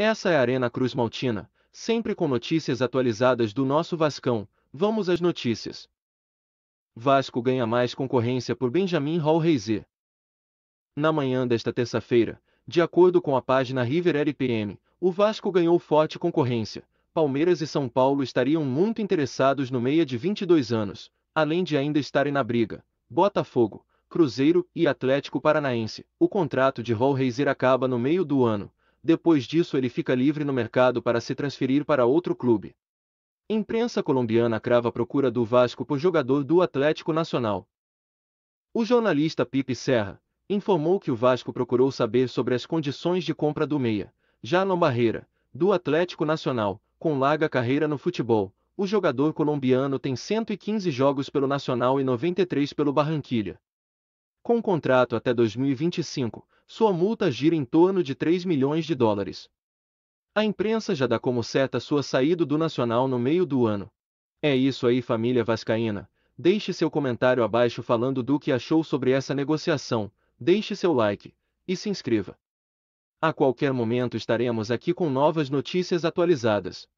Essa é a Arena Cruz Maltina, sempre com notícias atualizadas do nosso Vascão. Vamos às notícias. Vasco ganha mais concorrência por Benjamin Hallreiser. Na manhã desta terça-feira, de acordo com a página River RPM, o Vasco ganhou forte concorrência. Palmeiras e São Paulo estariam muito interessados no meia de 22 anos, além de ainda estarem na briga. Botafogo, Cruzeiro e Atlético Paranaense. O contrato de Hallreiser acaba no meio do ano, depois disso ele fica livre no mercado para se transferir para outro clube. Imprensa colombiana crava a procura do Vasco por jogador do Atlético Nacional. O jornalista Pipe Serra informou que o Vasco procurou saber sobre as condições de compra do meia, já na Barreira, do Atlético Nacional, com larga carreira no futebol. O jogador colombiano tem 115 jogos pelo Nacional e 93 pelo Barranquilha. Com contrato até 2025, sua multa gira em torno de 3 milhões de dólares. A imprensa já dá como certa sua saída do Nacional no meio do ano. É isso aí, família vascaína. Deixe seu comentário abaixo falando do que achou sobre essa negociação, deixe seu like e se inscreva. A qualquer momento estaremos aqui com novas notícias atualizadas.